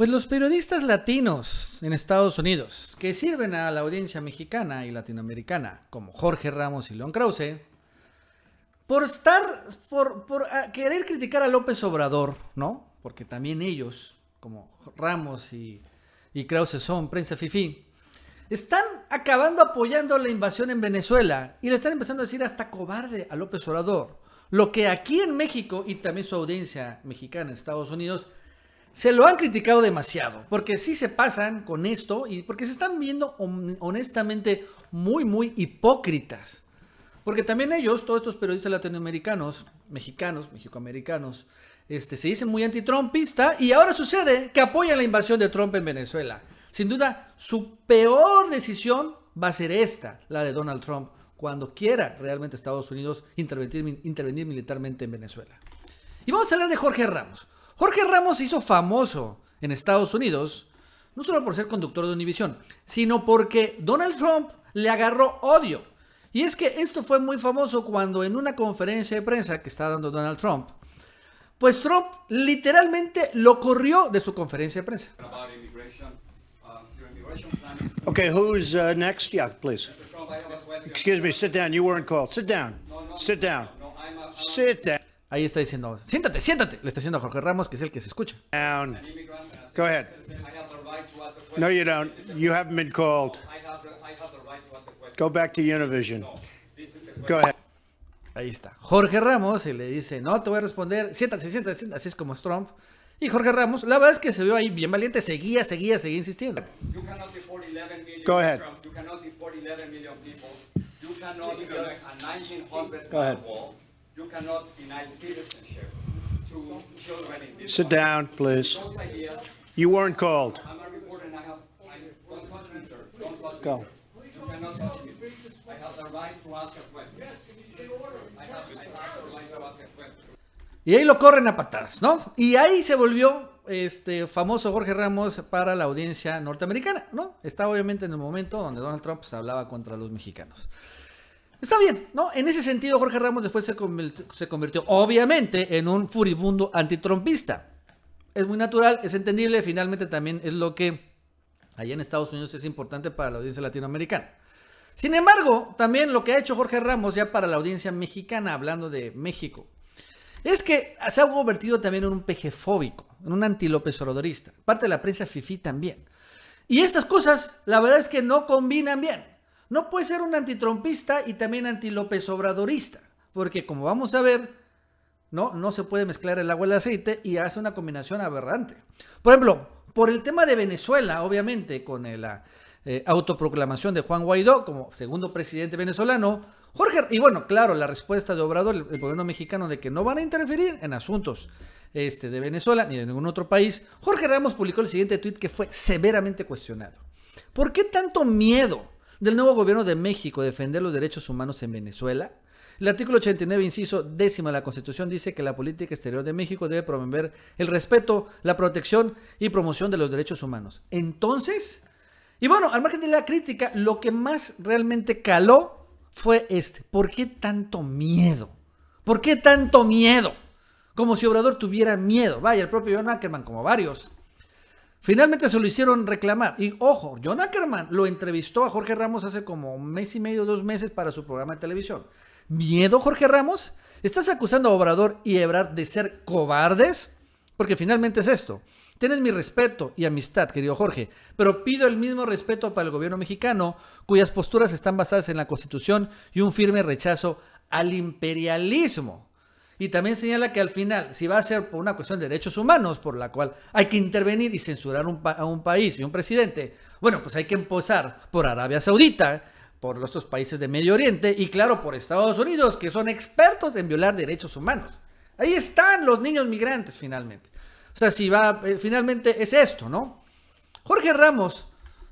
Pues los periodistas latinos en Estados Unidos, que sirven a la audiencia mexicana y latinoamericana, como Jorge Ramos y León Krause, por estar, por, ah, querer criticar a López Obrador, ¿no? Porque también ellos, como Ramos y, y Krause son prensa fifí, están acabando apoyando la invasión en Venezuela y le están empezando a decir hasta cobarde a López Obrador. Lo que aquí en México y también su audiencia mexicana en Estados Unidos se lo han criticado demasiado, porque sí se pasan con esto y porque se están viendo honestamente muy, muy hipócritas. Porque también ellos, todos estos periodistas latinoamericanos, mexicanos, mexicoamericanos, este, se dicen muy antitrumpista y ahora sucede que apoyan la invasión de Trump en Venezuela. Sin duda, su peor decisión va a ser esta, la de Donald Trump, cuando quiera realmente Estados Unidos intervenir, intervenir militarmente en Venezuela. Y vamos a hablar de Jorge Ramos. Jorge Ramos se hizo famoso en Estados Unidos, no solo por ser conductor de Univision, sino porque Donald Trump le agarró odio. Y es que esto fue muy famoso cuando en una conferencia de prensa que estaba dando Donald Trump, pues Trump literalmente lo corrió de su conferencia de prensa. Okay, who's uh, next? Yeah, please. Excuse me, sit down. You weren't called. Sit down. Sit down. Sit down. Ahí está diciendo, siéntate, siéntate. Le está diciendo a Jorge Ramos, que es el que se escucha. Down. Go ahead. No, you don't. You haven't been called. Go back to Univision. Go ahead. Ahí está. Jorge Ramos y le dice, no, te voy a responder. Siéntate, siéntate, siéntate. Así es como es Trump. Y Jorge Ramos, la verdad es que se vio ahí bien valiente, seguía, seguía, seguía insistiendo. Go ahead. Go ahead. You cannot deny citizenship to children in this Sit down, please. You weren't called. I'm a reporter and I have. I, don't touch me, sir. Don't touch Go. me. Sir. You cannot touch me. I have the right to ask a question. I have, I have the right to ask a question. Y ahí lo corren a patadas, ¿no? Y ahí se volvió este famoso Jorge Ramos para la audiencia norteamericana, ¿no? Está obviamente en el momento donde Donald Trump pues, hablaba contra los mexicanos. Está bien, ¿no? En ese sentido, Jorge Ramos después se convirtió, obviamente, en un furibundo antitrompista. Es muy natural, es entendible, finalmente también es lo que allá en Estados Unidos es importante para la audiencia latinoamericana. Sin embargo, también lo que ha hecho Jorge Ramos ya para la audiencia mexicana, hablando de México, es que se ha convertido también en un pejefóbico, en un antilópez oradorista, parte de la prensa FIFI también. Y estas cosas, la verdad es que no combinan bien no puede ser un antitrompista y también anti-López Obradorista, porque como vamos a ver, no, no se puede mezclar el agua y el aceite y hace una combinación aberrante. Por ejemplo, por el tema de Venezuela, obviamente, con la ah, eh, autoproclamación de Juan Guaidó como segundo presidente venezolano, Jorge, y bueno, claro, la respuesta de Obrador, el, gobierno mexicano, de que no van a interferir en asuntos este, de Venezuela ni de ningún otro país, Jorge Ramos publicó el siguiente tuit que fue severamente cuestionado. ¿Por qué tanto miedo del nuevo gobierno de México defender los derechos humanos en Venezuela. El artículo 89, inciso décimo de la Constitución dice que la política exterior de México debe promover el respeto, la protección y promoción de los derechos humanos. Entonces, y bueno, al margen de la crítica, lo que más realmente caló fue este. ¿Por qué tanto miedo? ¿Por qué tanto miedo? Como si Obrador tuviera miedo. Vaya, el propio John Ackerman, como varios, Finalmente se lo hicieron reclamar. Y ojo, John Ackerman lo entrevistó a Jorge Ramos hace como un mes y medio, dos meses para su programa de televisión. ¿Miedo, Jorge Ramos? ¿Estás acusando a Obrador y Ebrard de ser cobardes? Porque finalmente es esto. Tienes mi respeto y amistad, querido Jorge, pero pido el mismo respeto para el gobierno mexicano, cuyas posturas están basadas en la Constitución y un firme rechazo al imperialismo. Y también señala que al final, si va a ser por una cuestión de derechos humanos, por la cual hay que intervenir y censurar a un país y un presidente, bueno, pues hay que empezar por Arabia Saudita, por los países de Medio Oriente y claro, por Estados Unidos, que son expertos en violar derechos humanos. Ahí están los niños migrantes finalmente. O sea, si va, eh, finalmente es esto, ¿no? Jorge Ramos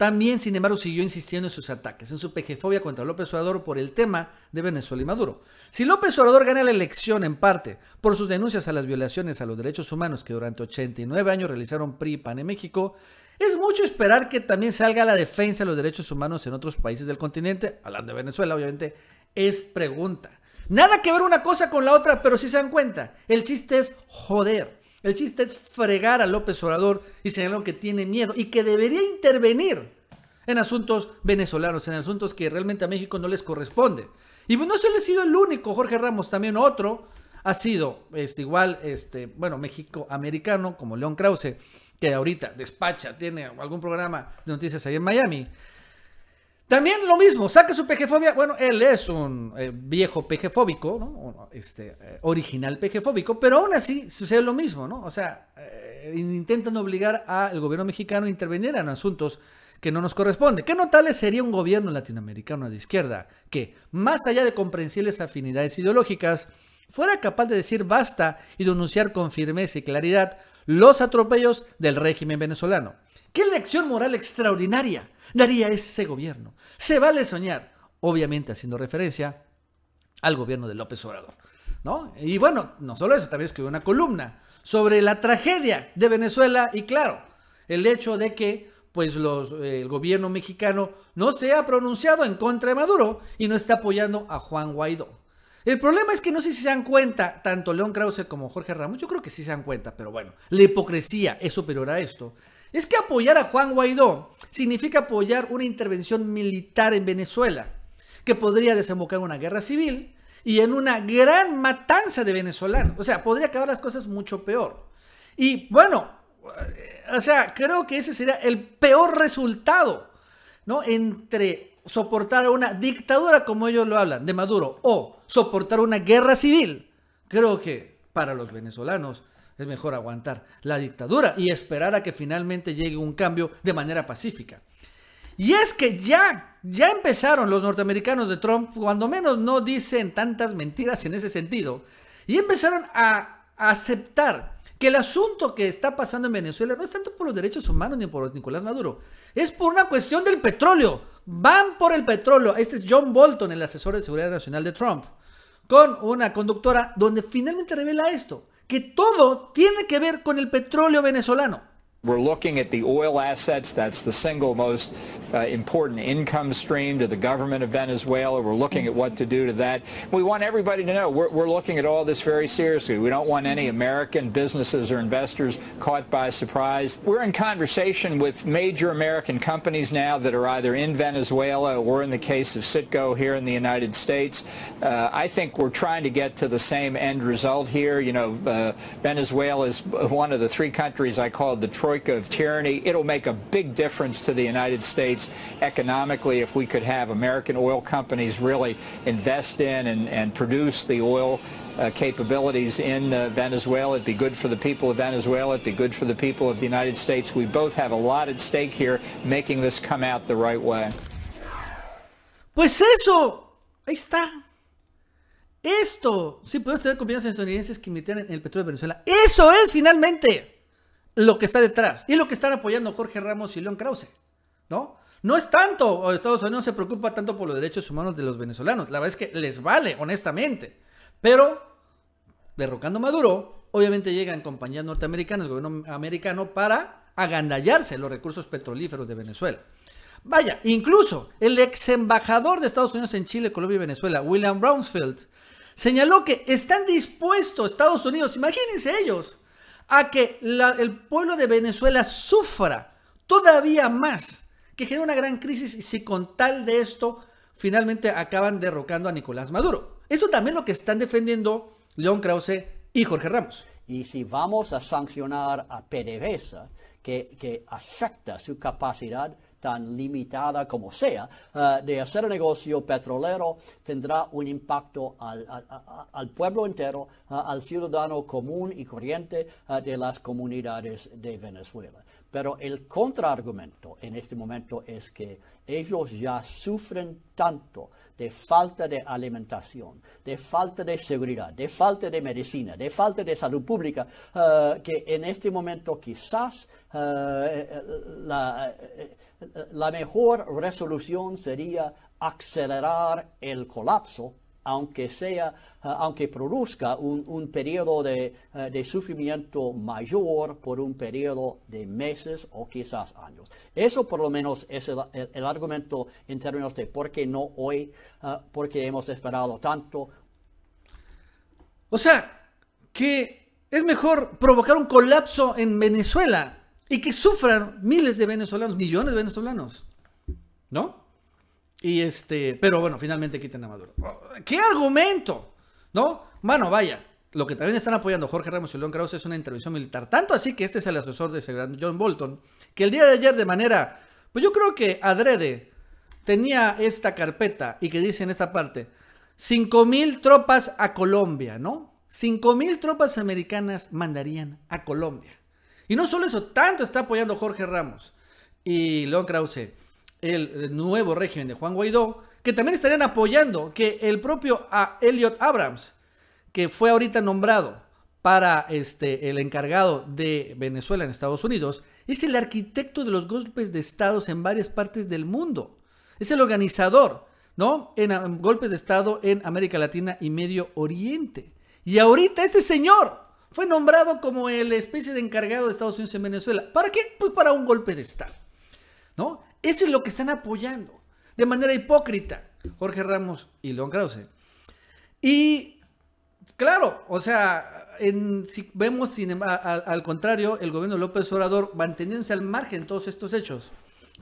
también, sin embargo, siguió insistiendo en sus ataques, en su pejefobia contra López Obrador por el tema de Venezuela y Maduro. Si López Obrador gana la elección en parte por sus denuncias a las violaciones a los derechos humanos que durante 89 años realizaron PRI y PAN en México, es mucho esperar que también salga la defensa de los derechos humanos en otros países del continente, hablando de Venezuela obviamente, es pregunta. Nada que ver una cosa con la otra, pero si se dan cuenta, el chiste es joder. El chiste es fregar a López Obrador y señalar que tiene miedo y que debería intervenir en asuntos venezolanos, en asuntos que realmente a México no les corresponde. Y pues no se le ha sido el único, Jorge Ramos también otro, ha sido este, igual, este, bueno, México-americano, como León Krause, que ahorita despacha, tiene algún programa de noticias ahí en Miami, también lo mismo, saca su pejefobia. Bueno, él es un eh, viejo pejefóbico, ¿no? Este, eh, original pejefóbico, pero aún así sucede lo mismo, ¿no? O sea, eh, intentan obligar al gobierno mexicano a intervenir en asuntos que no nos corresponde. ¿Qué notable sería un gobierno latinoamericano de izquierda que, más allá de comprensibles afinidades ideológicas, fuera capaz de decir basta y denunciar con firmeza y claridad los atropellos del régimen venezolano? ¿Qué lección moral extraordinaria daría ese gobierno? Se vale soñar, obviamente haciendo referencia al gobierno de López Obrador. ¿no? Y bueno, no solo eso, también escribió una columna sobre la tragedia de Venezuela y claro, el hecho de que pues el gobierno mexicano no se ha pronunciado en contra de Maduro y no está apoyando a Juan Guaidó. El problema es que no sé si se dan cuenta, tanto León Krause como Jorge Ramos, yo creo que sí se dan cuenta, pero bueno, la hipocresía es superior a esto. Es que apoyar a Juan Guaidó significa apoyar una intervención militar en Venezuela, que podría desembocar en una guerra civil y en una gran matanza de venezolanos. O sea, podría acabar las cosas mucho peor. Y bueno, eh, o sea, creo que ese sería el peor resultado, ¿no? Entre soportar una dictadura, como ellos lo hablan, de Maduro, o soportar una guerra civil. Creo que para los venezolanos es mejor aguantar la dictadura y esperar a que finalmente llegue un cambio de manera pacífica. Y es que ya, ya empezaron los norteamericanos de Trump, cuando menos no dicen tantas mentiras en ese sentido, y empezaron a aceptar que el asunto que está pasando en Venezuela no es tanto por los derechos humanos ni por Nicolás Maduro, es por una cuestión del petróleo. Van por el petróleo. Este es John Bolton, el asesor de seguridad nacional de Trump, con una conductora donde finalmente revela esto que todo tiene que ver con el petróleo venezolano. uh, important income stream to the government of Venezuela. We're looking at what to do to that. We want everybody to know we're, we're looking at all this very seriously. We don't want any American businesses or investors caught by surprise. We're in conversation with major American companies now that are either in Venezuela or in the case of Citgo here in the United States. Uh, I think we're trying to get to the same end result here. You know, uh, Venezuela is one of the three countries I call the troika of tyranny. It'll make a big difference to the United States States economically if we could have American oil companies really invest in and, and produce the oil uh, capabilities in uh, Venezuela. It'd be good for the people of Venezuela. It'd be good for the people of the United States. We both have a lot at stake here making this come out the right way. Pues eso, ahí está. Esto, si podemos tener compañías estadounidenses que invirtieran en el petróleo de Venezuela. Eso es finalmente lo que está detrás y lo que están apoyando Jorge Ramos y León Krause, ¿no? No es tanto, Estados Unidos se preocupa tanto por los derechos humanos de los venezolanos. La verdad es que les vale, honestamente. Pero, derrocando Maduro, obviamente llegan compañías norteamericanas, gobierno americano, para agandallarse los recursos petrolíferos de Venezuela. Vaya, incluso el ex embajador de Estados Unidos en Chile, Colombia y Venezuela, William Brownsfield, señaló que están dispuestos Estados Unidos, imagínense ellos, a que el pueblo de Venezuela sufra todavía más que genera una gran crisis y si con tal de esto finalmente acaban derrocando a Nicolás Maduro. Eso también lo que están defendiendo León Krause y Jorge Ramos. Y si vamos a sancionar a PDVSA, que, afecta su capacidad tan limitada como sea, eh, de hacer negocio petrolero tendrá un impacto al, pueblo entero, al ciudadano común y corriente eh, de las comunidades de Venezuela. Pero el contraargumento en este momento es que ellos ya sufren tanto de falta de alimentación, de falta de seguridad, de falta de medicina, de falta de salud pública, eh, que en este momento quizás eh, eh, la mejor resolución sería acelerar el colapso aunque sea, eh, aunque produzca un, periodo eh, de, sufrimiento mayor por un periodo de meses o quizás años. Eso por lo menos es el, argumento en términos de por qué no hoy, porque eh, por qué hemos esperado tanto. O sea, que es mejor provocar un colapso en Venezuela y que sufran miles de venezolanos, millones de venezolanos, ¿no? Y este, pero bueno, finalmente quitan a Maduro. ¡Qué argumento! ¿No? Mano, vaya. Lo que también están apoyando Jorge Ramos y León Krause es una intervención militar. Tanto así que este es el asesor de ese gran John Bolton, que el día de ayer de manera, pues yo creo que adrede, tenía esta carpeta y que dice en esta parte, 5.000 tropas a Colombia, ¿no? 5.000 tropas americanas mandarían a Colombia. Y no solo eso, tanto está apoyando Jorge Ramos y León Krause el eh, nuevo régimen de Juan Guaidó, que también estarían apoyando que el propio Elliot Abrams, que fue ahorita nombrado para este, el encargado de Venezuela en Estados Unidos, es el arquitecto de los golpes de estados en varias partes del mundo. Es el organizador, ¿no? En, en golpes de estado en América Latina y Medio Oriente. Y ahorita ese señor fue nombrado como el especie de encargado de Estados Unidos en Venezuela. ¿Para qué? Pues para un golpe de estado, ¿no? Eso es lo que están apoyando de manera hipócrita Jorge Ramos y León Krause. Y claro, o sea, en, si vemos em, al contrario, el gobierno de López Obrador manteniéndose al margen de todos estos hechos,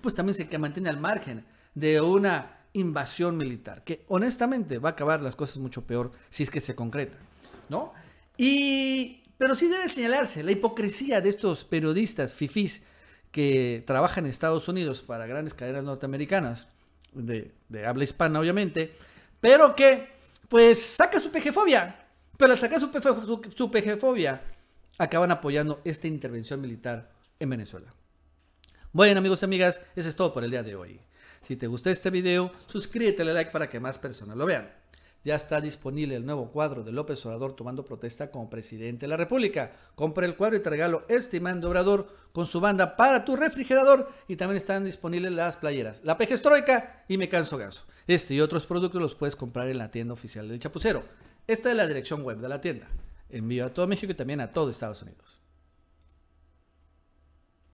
pues también se mantiene al margen de una invasión militar, que honestamente va a acabar las cosas mucho peor si es que se concreta, ¿no? Y, pero sí debe señalarse la hipocresía de estos periodistas fifís que trabaja en Estados Unidos para grandes cadenas norteamericanas, de, habla hispana obviamente, pero que pues saca su pejefobia. Pero al sacar su, pejefobia, acaban apoyando esta intervención militar en Venezuela. Bueno amigos y amigas, eso es todo por el día de hoy. Si te gustó este video, suscríbete, dale like para que más personas lo vean ya está disponible el nuevo cuadro de López Obrador tomando protesta como presidente de la República. Compra el cuadro y te regalo este estimando Obrador con su banda para tu refrigerador y también están disponibles las playeras, la pejestroica y me canso ganso. Este y otros productos los puedes comprar en la tienda oficial del Chapucero. Esta es la dirección web de la tienda. Envío a todo México y también a todo Estados Unidos.